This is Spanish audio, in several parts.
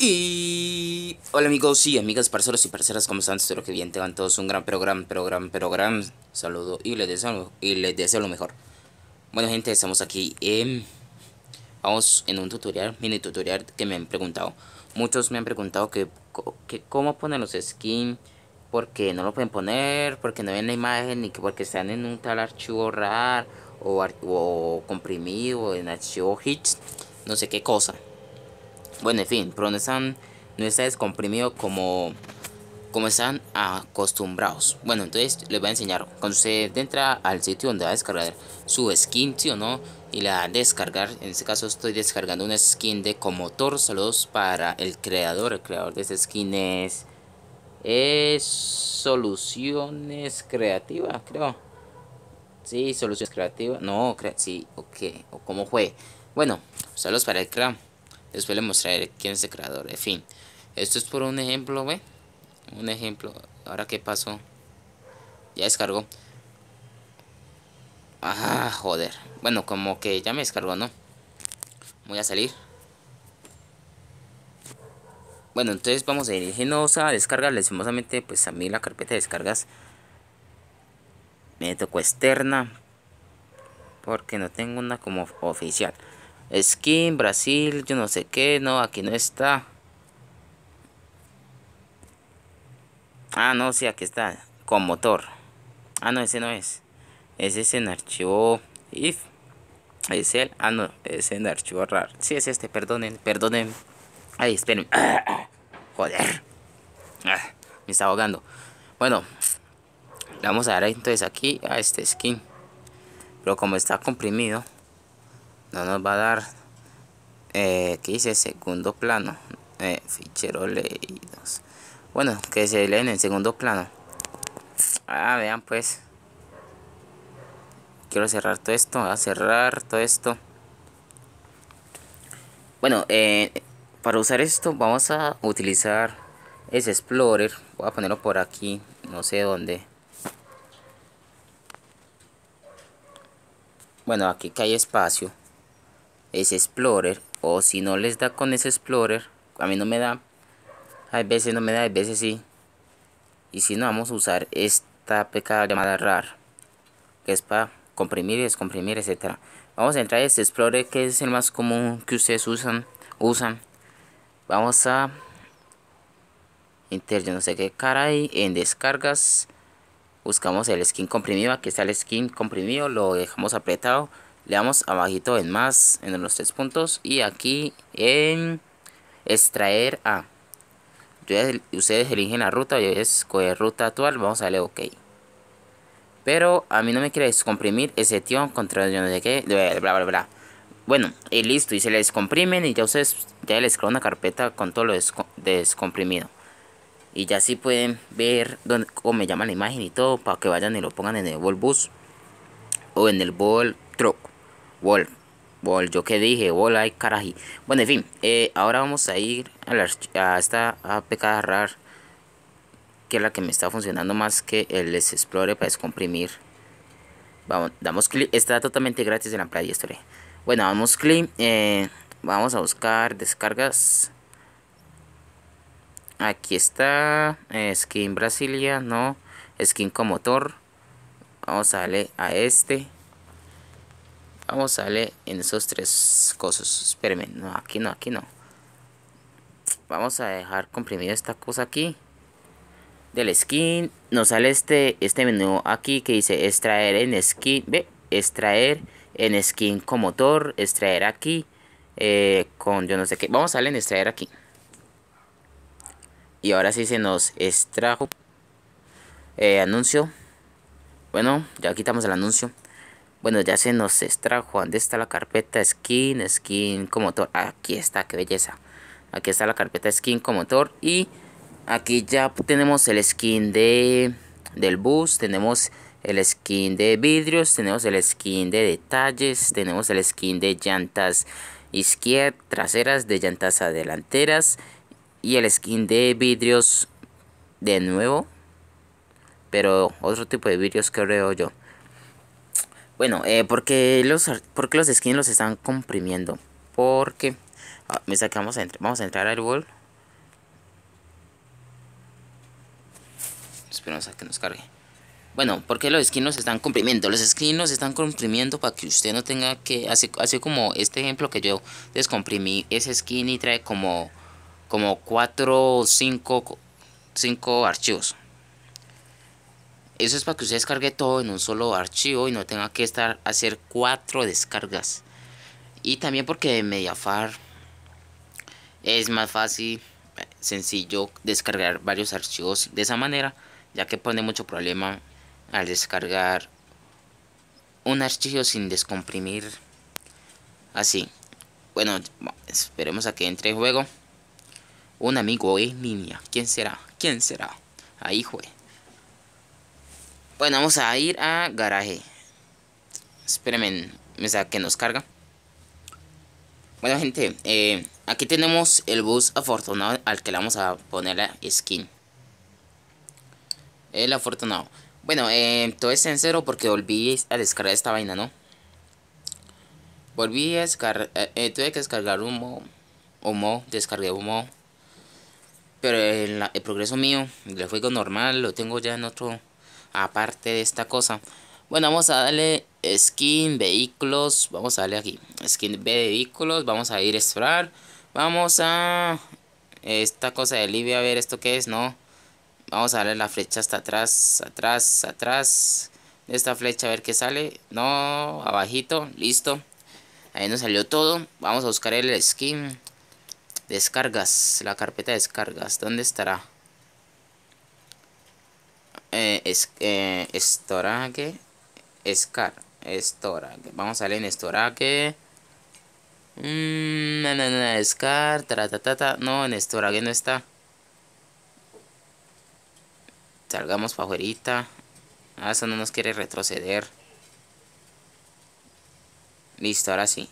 Y hola amigos y amigas, parceros y parceras, ¿cómo están? Espero que bien Te van todos un gran programa, programa, programa. Saludo y les deseo, y les deseo lo mejor. Bueno gente, estamos aquí en... Vamos en un tutorial, mini tutorial que me han preguntado. Muchos me han preguntado que, cómo poner los skins, porque no lo pueden poner, porque no ven la imagen, ni que porque están en un tal archivo RAR o, o comprimido, en archivo HITS, no sé qué cosa. Bueno, en fin, pero no están, no está descomprimido como, como están acostumbrados. Bueno, entonces les voy a enseñar. Cuando usted entra al sitio donde va a descargar su skin, si o no? Y la va a descargar. En este caso estoy descargando una skin de Comotor. Saludos para el creador. El creador de esta skin es... Es soluciones creativas, creo. Sí, soluciones creativas. No, cre sí, ok. ¿O cómo fue? Bueno, saludos para el clan después le mostraré quién es el creador, en fin. Esto es por un ejemplo, ve. Un ejemplo. Ahora qué pasó. Ya descargó. Ah, joder. Bueno, como que ya me descargó, ¿no? Voy a salir. Bueno, entonces vamos a dirigirnos a descargar. Lastimosamente, pues a mí la carpeta de descargas me tocó externa. Porque no tengo una como oficial. Skin, Brasil, yo no sé qué. No, aquí no está. Ah, no, sí, aquí está. Con motor. Ah, no, ese no es. Ese es en archivo if. Es el. Ah, no, es en archivo rar. Sí, es este, perdonen, perdonen. Ahí, espérenme. joder. Ah, me está ahogando. Bueno, le vamos a dar entonces aquí a este skin. Pero como está comprimido, no nos va a dar eh, que dice segundo plano eh, Fichero ficheros leídos bueno que se leen en segundo plano ah vean pues quiero cerrar todo esto a cerrar todo esto bueno eh, para usar esto vamos a utilizar ese explorer voy a ponerlo por aquí no sé dónde bueno aquí que hay espacio ese explorer o si no les da con ese explorer a mí no me da a veces no me da a veces sí y si no vamos a usar esta pecada llamada rar que es para comprimir y descomprimir etcétera vamos a entrar a este explorer que es el más común que ustedes usan usan vamos a Enter, yo no sé qué caray en descargas buscamos el skin comprimido aquí está el skin comprimido lo dejamos apretado le damos abajito en más, en los tres puntos y aquí en extraer a. Ustedes, eligen la ruta, yo es ruta actual, vamos a darle OK. Pero a mí no me quiere descomprimir ese tío. contra yo no sé qué, bla bla bla. Bueno, y listo, y se le descomprimen y ya ustedes ya les crea una carpeta con todo lo descomprimido. Y ya si pueden ver dónde, cómo me llama la imagen y todo para que vayan y lo pongan en el bol bus o en el bol truck. Wall. Wall, yo que dije, Wall, ay carají. Bueno, en fin, eh, ahora vamos a ir a, esta APK RAR, que es la que me está funcionando más que el Explorer para descomprimir. Vamos, damos clic, está totalmente gratis en la Play Store. Bueno, damos clic, eh, vamos a buscar descargas. Aquí está, eh, skin Brasilia, no, skin con motor. Vamos a darle a este Vamos a darle en esos tres cosas. Espérenme, no, aquí no, aquí no. Vamos a dejar comprimido esta cosa aquí. Del skin. Nos sale este, este menú aquí que dice extraer en skin. Ve, extraer en skin con motor. Extraer aquí. Eh, con yo no sé qué. Vamos a darle en extraer aquí. Y ahora sí se nos extrajo. Eh, anuncio. Bueno, ya quitamos el anuncio. Bueno, ya se nos extrajo. ¿Dónde está la carpeta skin, skin con motor? Aquí está, qué belleza. Aquí está la carpeta skin con motor. Y aquí ya tenemos el skin de, del bus. Tenemos el skin de vidrios. Tenemos el skin de detalles. Tenemos el skin de llantas izquierdas, traseras, de llantas delanteras. Y el skin de vidrios de nuevo. Pero otro tipo de vidrios creo yo. Bueno, eh, porque los, porque los skins los están comprimiendo. Porque... Ah, me sacamos vamos a entrar al wall. Esperamos a que nos cargue. Bueno, porque los skins los están comprimiendo. Los skins los están comprimiendo para que usted no tenga que... Así, como este ejemplo que yo descomprimí ese skin y trae como... Como 4 o 5 archivos. Eso es para que usted descargue todo en un solo archivo y no tenga que estar hacer cuatro descargas. Y también porque Mediafar es más fácil, sencillo descargar varios archivos de esa manera, ya que pone mucho problema al descargar un archivo sin descomprimir así. Bueno, esperemos a que entre el juego. Un amigo en niña. ¿Quién será? ¿Quién será? Ahí juez. Bueno, vamos a ir a garaje. Espérenme, me que nos carga. Bueno, gente, eh, aquí tenemos el bus afortunado al que le vamos a poner la skin. El afortunado. Bueno, eh, todo es en cero porque volví a descargar esta vaina, ¿no? Volví a descargar... Eh, tuve que descargar un mod. descargué un mod. Pero el, progreso mío El juego normal lo tengo ya en otro aparte de esta cosa. Bueno, vamos a darle skin, vehículos, vamos a darle aquí, skin vehículos, vamos a ir a explorar, vamos a esta cosa de Libia, a ver esto que es, no, vamos a darle la flecha hasta atrás, atrás, atrás, esta flecha a ver qué sale, no, abajito, listo, ahí nos salió todo, vamos a buscar el skin, descargas, la carpeta de descargas, ¿dónde estará? eh, es, eh, Storage. Scar. estorage Vamos a leer en estorage Mmm, no, no, no, escar, No, en estorage no está. Salgamos favorita, Ah, eso no nos quiere retroceder. Listo, ahora sí.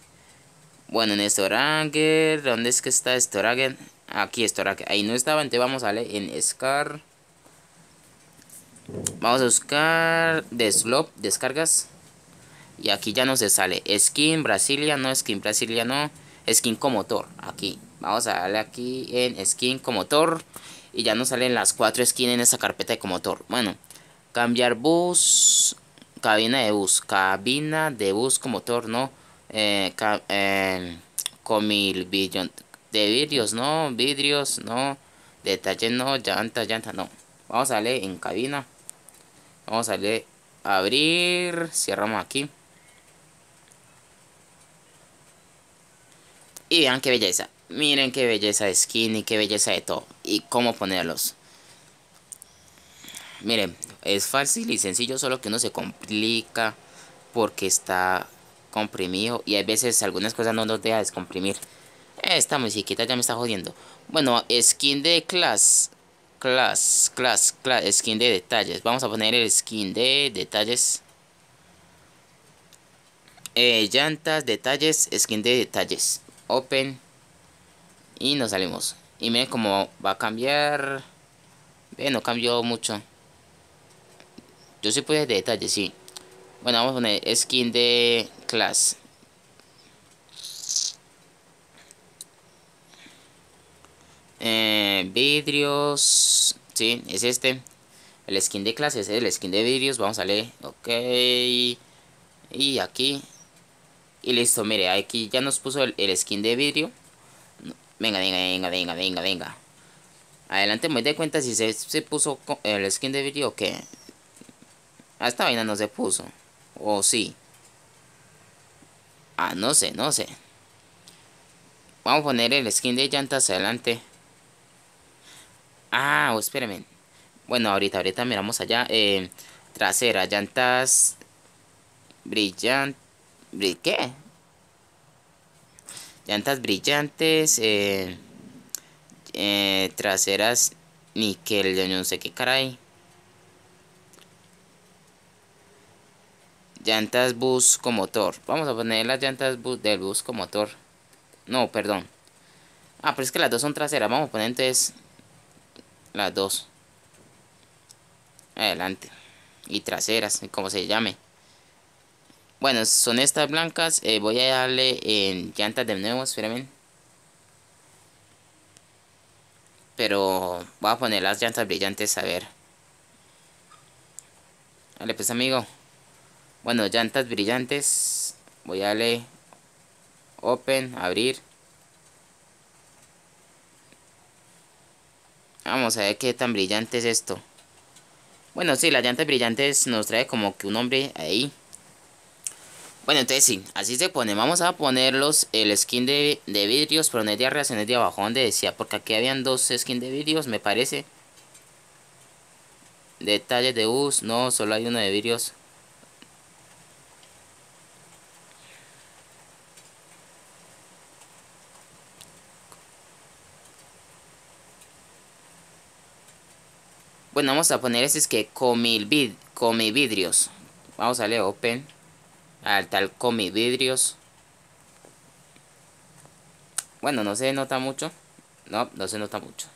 Bueno, en estorage ¿dónde es que está Storage? Aquí estorage Ahí no estaba, entonces vamos a leer en Scar. Vamos a buscar Deslop, descargas. Y aquí ya no se sale. Skin, Brasilia, no skin, Brasilia, no. Skin como aquí. Vamos a darle aquí en skin como Y ya nos salen las cuatro skins en esa carpeta de como Bueno, cambiar bus, cabina de bus, cabina de bus como no. Eh, eh con mil de vidrios, no. Vidrios, no. Detalle, no. Llanta, llanta, no. Vamos a darle en cabina. Vamos a abrir. cierramos aquí. Y vean qué belleza. Miren qué belleza de skin y qué belleza de todo. Y cómo ponerlos. Miren, es fácil y sencillo, solo que uno se complica porque está comprimido. Y hay veces algunas cosas no nos deja descomprimir. Esta musiquita ya me está jodiendo. Bueno, skin de class class, class, class, skin de detalles. Vamos a poner el skin de detalles. Eh, llantas, detalles, skin de detalles. Open. Y nos salimos. Y miren cómo va a cambiar. Ve, no cambió mucho. Yo sí puse de detalles, sí. Bueno, vamos a poner skin de class. eh, vidrios, sí, es este. El skin de clase el skin de vidrios, vamos a leer, ok. Y aquí, y listo, mire, aquí ya nos puso el, skin de vidrio. Venga, venga, venga, venga, venga, venga. Adelante, me doy cuenta si se, puso el skin de vidrio o qué. A ah, esta vaina no se puso. O sí. Ah, no sé, no sé. Vamos a poner el skin de llantas adelante. Ah, oh, espérenme. Bueno, ahorita, ahorita miramos allá. Eh, trasera, llantas brillantes. ¿Qué? Llantas brillantes. Eh, eh, traseras níquel, yo no sé qué caray. Llantas bus con motor. Vamos a poner las llantas bus del bus con motor. No, perdón. Ah, pero es que las dos son traseras. Vamos a poner entonces las dos adelante y traseras como se llame bueno son estas blancas eh, voy a darle en llantas de nuevo espérenme pero voy a poner las llantas brillantes a ver vale pues amigo bueno llantas brillantes voy a darle open abrir Vamos a ver qué tan brillante es esto. Bueno, sí, las llantas brillantes nos trae como que un hombre ahí. Bueno, entonces sí, así se pone. Vamos a ponerlos el skin de, vidrios, pero en el de arriba, de abajo, donde decía. Porque aquí habían dos skins de vidrios, me parece. Detalles de bus, no, solo hay uno de vidrios. Bueno, vamos a poner ese es que comi, vidrios. Vamos a leer open al tal comividrios vidrios. Bueno, no se nota mucho. No, no se nota mucho.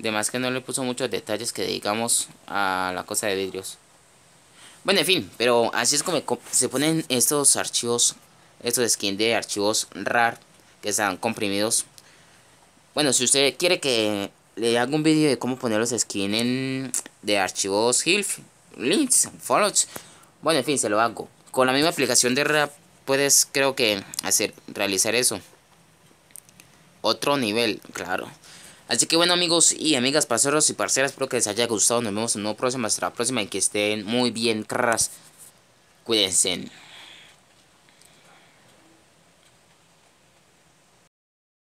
Además que no le puso muchos detalles que digamos a la cosa de vidrios. Bueno, en fin, pero así es como se ponen estos archivos, estos skins de archivos RAR que están comprimidos bueno, si usted quiere que le haga un vídeo de cómo poner los skins en, de archivos HILF, links, follows bueno, en fin, se lo hago. Con la misma aplicación de Rap puedes, creo que, hacer, realizar eso. Otro nivel, claro. Así que bueno amigos y amigas, parceros y parceras, espero que les haya gustado. Nos vemos en un próxima, hasta la próxima y que estén muy bien, carras. Cuídense.